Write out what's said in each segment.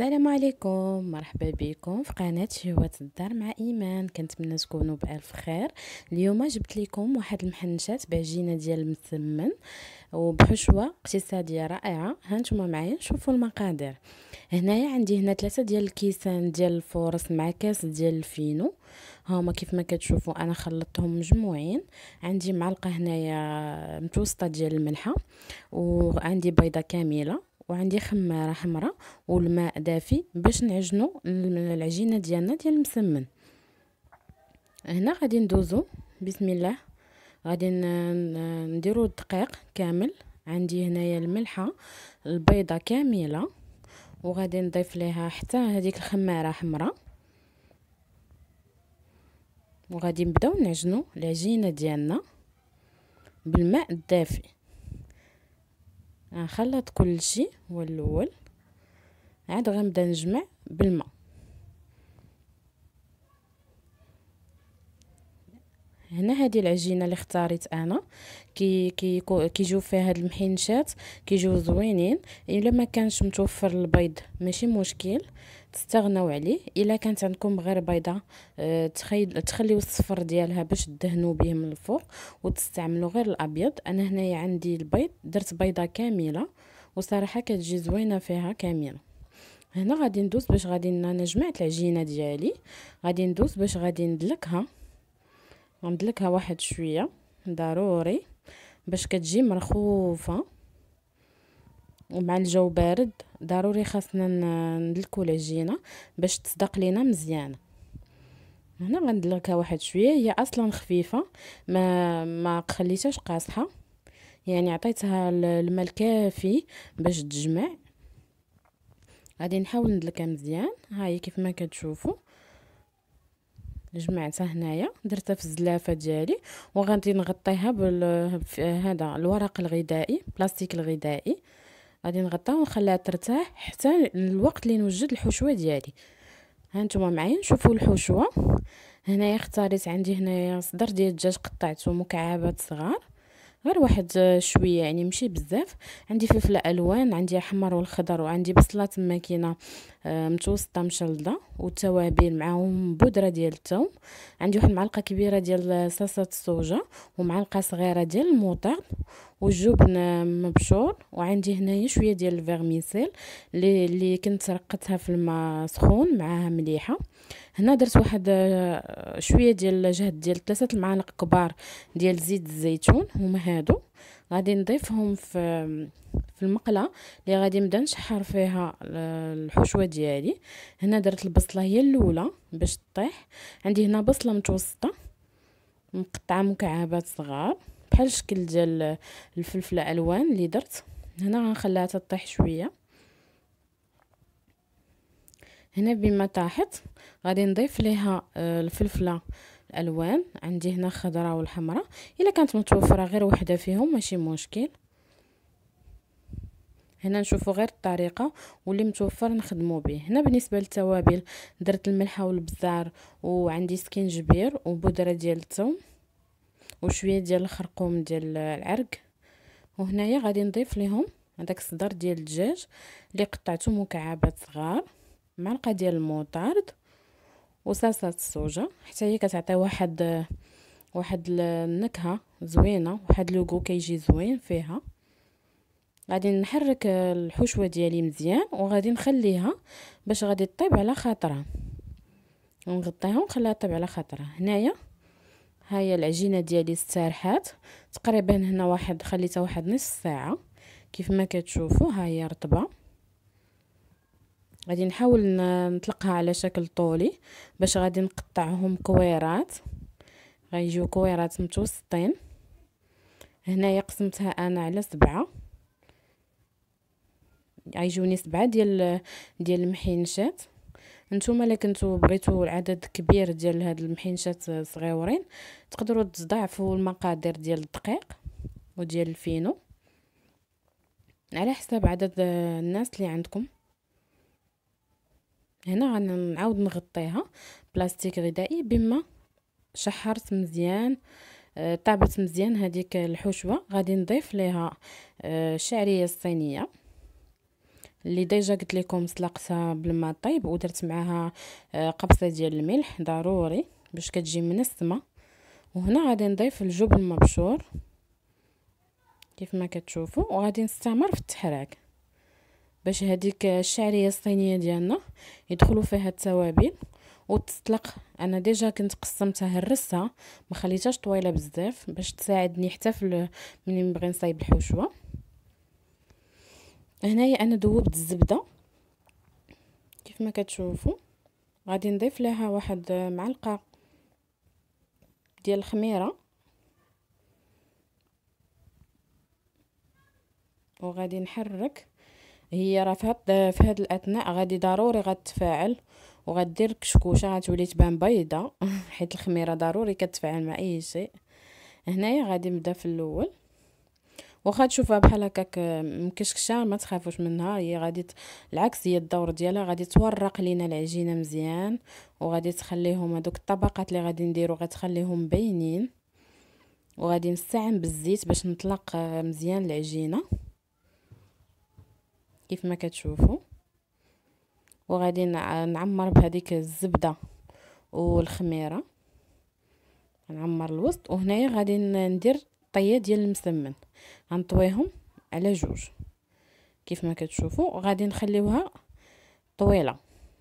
السلام عليكم مرحبا بكم في قناه شهوة الدار مع ايمان كنتمنى تكونوا بالف خير اليوم جبت لكم واحد المحنشات بعجينه ديال المسمن وبحشوه اقتصاديه رائعه هانتوما معايا نشوفوا المقادير هنايا عندي هنا ثلاثه ديال الكيسان ديال الفورس مع كاس ديال الفينو هما كيف ما كتشوفوا انا خلطتهم مجموعين عندي معلقه هنايا متوسطه ديال الملحه وعندي بيضه كامله وعندي خماره حمراء والماء دافي باش نعجنو العجينه ديالنا ديال المسمن هنا غادي ندوزو بسم الله غادي نديرو الدقيق كامل عندي هنايا الملحه البيضه كامله وغادي نضيف ليها حتى هذيك الخماره حمراء وغادي نبداو نعجنو العجينه ديالنا بالماء الدافئ غنخلط كلشي هو الاول عاد غنبدا نجمع بالماء هنا هذه العجينه اللي اختاريت انا كي كيجيو كي فيها هاد المحنشات كيجيو زوينين الا ما كانش متوفر البيض ماشي مشكل تستغناو عليه الا كانت عندكم غير بيضه آه، تخيل تخليو الصفر ديالها باش تدهنوا به من الفوق وتستعملوا غير الابيض انا هنايا عندي البيض درت بيضه كامله وصراحه كتجي زوينه فيها كامله هنا غادي ندوز باش غادي انا جمعت العجينه ديالي غادي ندوز باش غادي ندلكها غندلكها واحد شويه ضروري باش كتجي مرخوفه ومع الجو بارد ضروري خاصنا ندلكو العجينه باش تصدق لينا مزيانه هنا غندلكها واحد شويه هي اصلا خفيفه ما ما خليتهاش قاصحه يعني عطيتها الماء الكافي باش تجمع غادي نحاول ندلكها مزيان هي كيف ما كتشوفوا جمعتها هنايا درتها في الزلافه ديالي وغادي نغطيها بهذا الورق الغذائي بلاستيك الغذائي غادي نغطيها ونخليها ترتاح حتى الوقت اللي نوجد الحشوه ديالي ها نتوما معايا نشوفوا الحشوه هنايا اختاريت عندي هنايا صدر ديال الدجاج قطعته مكعبات صغار غير واحد شويه يعني ماشي بزاف عندي فلفله الوان عندي احمر والخضر وعندي بصلات ماكينه آه، متوسطه مشلده والتوابل معاهم بودره ديال الثوم عندي واحد المعلقه كبيره ديال صلصه الصوجه ومعلقه صغيره ديال الموطارد والجبن آه، مبشور وعندي هنايا شويه ديال الفيرميسيل اللي كنت رقدتها في الماء سخون معاها مليحه هنا درت واحد آه، شويه ديال جهد ديال ثلاثه المعالق كبار ديال زيت الزيتون هما هادو غادي نضيفهم في في المقله اللي غادي نبدا نشحر فيها الحشوه ديالي هنا درت البصله هي الاولى باش تطيح عندي هنا بصله متوسطه مقطعه مكعبات صغار بحال الشكل ديال الفلفله الوان اللي درت هنا غنخليها تطيح شويه هنا بما طاحت غادي نضيف ليها آه، الفلفله الالوان عندي هنا خضراء والحمراء الا كانت متوفره غير وحده فيهم ماشي مشكل هنا نشوفوا غير الطريقه واللي متوفر نخدمو به هنا بالنسبه للتوابل درت الملح والبزار وعندي سكينجبير وبودره ديال الثوم وشويه ديال الخرقوم ديال العرق وهنايا غادي نضيف لهم هذاك الصدر ديال الدجاج اللي قطعته مكعبات صغار معلقه ديال الموطارد وصلصه الصوجه حتى هي كتعطي واحد واحد النكهه زوينه واحد لوغو كيجي زوين فيها غادي نحرك الحشوه ديالي مزيان وغادي نخليها باش غادي طيب على خاطرها نغطيها ونخليها طيب على خاطرها هنايا ها هي العجينه ديالي استرحات تقريبا هنا واحد خليتها واحد نص ساعه كيف ما كتشوفوا ها هي رطبه غادي نحاول نطلقها على شكل طولي باش غادي نقطعهم كويرات غيجيو كويرات متوسطين هنايا قسمتها انا على سبعة غيجوني سبعة ديال ديال المحينشات نتوما الا كنتو بغيتو العدد كبير ديال هاد المحينشات صغيورين تقدروا تضاعفوا المقادير ديال الدقيق وديال الفينو على حساب عدد الناس اللي عندكم هنا غنعاود نغطيها بلاستيك غذائي بما شحرت مزيان طابت آه، مزيان هذيك الحشوه غادي نضيف ليها الشعريه آه، الصينيه اللي ديجا قلت لكم سلقتها بالماء طيب ودرت معاها آه، قبصه ديال الملح ضروري باش كتجي منسمه وهنا غادي نضيف الجبن المبشور كيف ما كتشوفوا وغادي نستمر في التحراك باش هذيك الشعريه الصينيه ديالنا يدخلوا فيها التوابل وتطلق انا ديجا كنت قسمتها هرستها ما خليتهاش طويله بزاف باش تساعدني حتى في ملي نبغي نصايب الحشوه هنايا انا ذوبت الزبده كيف ما كتشوفوا غادي نضيف لها واحد معلقه ديال الخميره وغادي نحرك هي راه في هاد في هاد الاثناء غادي ضروري غتفاعل وغدير كشكوشه غتولي تبان بيضه حيت الخميره ضروري كتفاعل مع اي شيء هنايا غادي نبدا في الاول واخا تشوفها بحال هكاك مكشكشه ما تخافوش منها هي غادي ت... العكس هي الدور ديالها غادي تورق لينا العجينه مزيان وغادي تخليهم هذوك الطبقات اللي غادي نديرو غتخليهم باينين وغادي نستعن بالزيت باش نطلق آه، مزيان العجينه كيف ما كتشوفوا وغادي نعمر بهذيك الزبده والخميره نعمر الوسط وهنايا غادي ندير طيه ديال المسمن غنطويهم على جوج كيف ما كتشوفوا غادي نخليوها طويله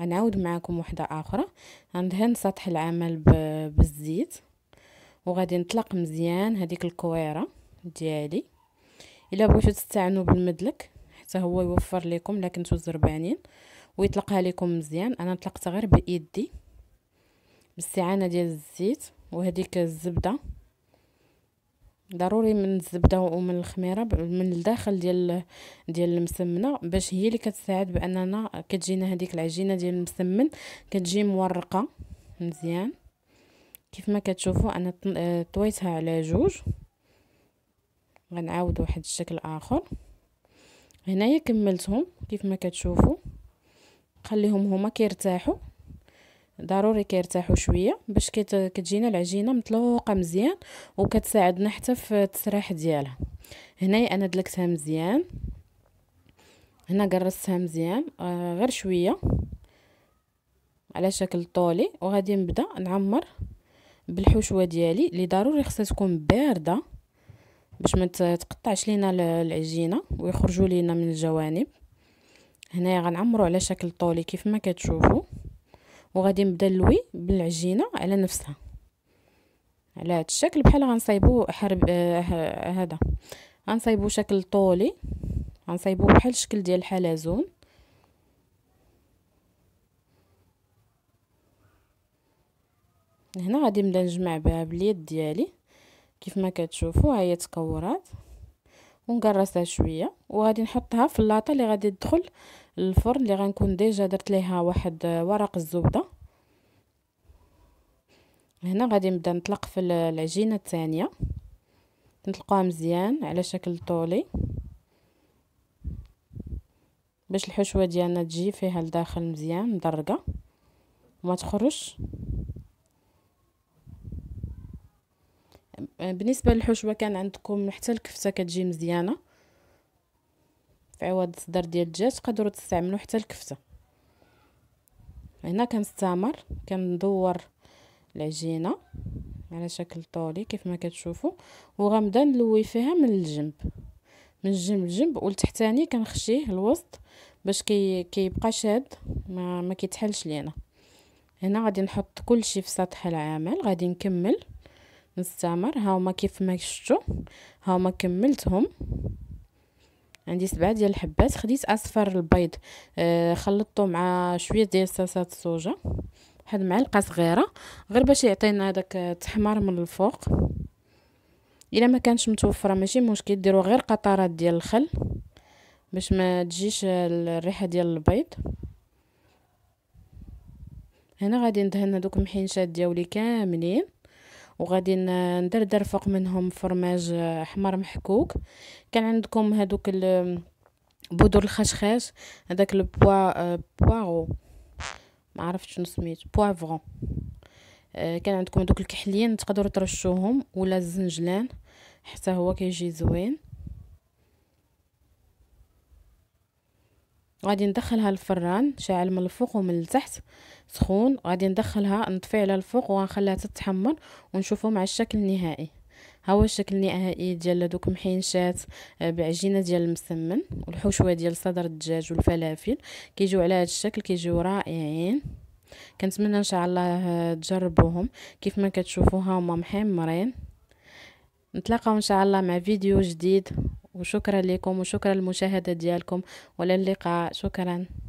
غنعاود معكم وحده اخرى غندهن سطح العمل بالزيت وغادي نطلق مزيان هذيك الكويره ديالي الا بغيتو تستعنوا بالمدلك حتى هو يوفر لكم لكن كنتو زربانين ويطلقها لكم مزيان انا طلقتها غير بايدي باستعانه ديال الزيت وهذيك الزبده ضروري من الزبده ومن الخميره من الداخل ديال ديال المسمنه باش هي اللي كتساعد باننا كتجينا هذيك العجينه ديال المسمن كتجي مورقه مزيان كيف ما كتشوفوا انا آه، طويتها على جوج غنعاود واحد الشكل اخر هنايا كملتهم كيف ما كتشوفوا خليهم هما كيرتاحوا ضروري كيرتاحوا شويه باش كتجينا العجينه مطلوقه مزيان وكتساعدنا حتى في التسريح ديالها هنايا انا دلكتها مزيان هنا قرصتها مزيان آه غير شويه على شكل طولي وغادي نبدا نعمر بالحشوه ديالي اللي ضروري خصها تكون بارده باش ما تقطعش لينا العجينه ويخرجوا لينا من الجوانب هنايا غنعمرو على شكل طولي كيف ما كتشوفوا وغادي نبدا نلوي بالعجينه على نفسها على هذا الشكل بحال غنصايبو حرب آه، هذا آه غنصايبو شكل طولي غنصايبو بحال الشكل ديال الحلزون هنا غادي نبدا نجمع بها باليد ديالي كيف ما كتشوفوا ها هي تكورات ونقرصها شويه وغادي نحطها في اللاطه اللي غادي تدخل الفرن اللي غنكون ديجا درت ليها واحد آه، ورق الزبده هنا غادي نبدا نطلق في العجينه الثانيه نطلقوها مزيان على شكل طولي باش الحشوه ديالنا تجي فيها لداخل مزيان مدرقه وما تخرجش بالنسبه للحشوه كان عندكم حتى الكفته كتجي مزيانه في عوض الصدر ديال الدجاج تقدروا تستعملوا حتى الكفته هنا كنستمر كندور العجينه على شكل طولي كيف ما كتشوفوا وغنبدا نلوي فيها من الجنب من الجنب الجنب والتحتاني كنخشيه الوسط باش كي كيبقى شاد ما, ما كيتحلش لينا هنا غادي نحط كلشي في سطح العمل غادي نكمل نستمر هاهما كيف ما شفتوا هاهما كملتهم عندي سبعة ديال الحبات خديت اصفر البيض آه خلطته مع شويه ديال صلصه الصوجه واحد معلقه صغيره غير باش يعطينا داك التحمر من الفوق الا ما كانش متوفره ماشي مشكل ديروا غير قطرات ديال الخل باش ما تجيش الريحه ديال البيض هنا غادي ندهن هذوك المحنشات ديالي كاملين وغادي ندردر فوق منهم فرماج حمر محكوك كان عندكم هذوك بودر الخشخاش هذاك البوا بواغو ما عرفتش شنو سميت بوافرون آه، كان عندكم هذوك الكحلين تقدروا ترشوهم ولا الزنجلان حتى هو كيجي زوين غادي ندخلها للفران شاعل من الفوق ومن التحت سخون غادي ندخلها نطفي على الفوق ونخليها تتحمر ونشوفه مع الشكل النهائي ها هو الشكل النهائي ديال دوك محينشات آه، بعجينه ديال المسمن والحشوه ديال صدر الدجاج والفلافل كيجيو على هذا الشكل كيجيو رائعين كنتمنى ان شاء الله آه، تجربوهم كيف ما كتشوفوها هما محمرين نتلاقاو ان شاء الله مع فيديو جديد وشكرا لكم وشكرا للمشاهدة ديالكم وللقاء اللقاء شكرا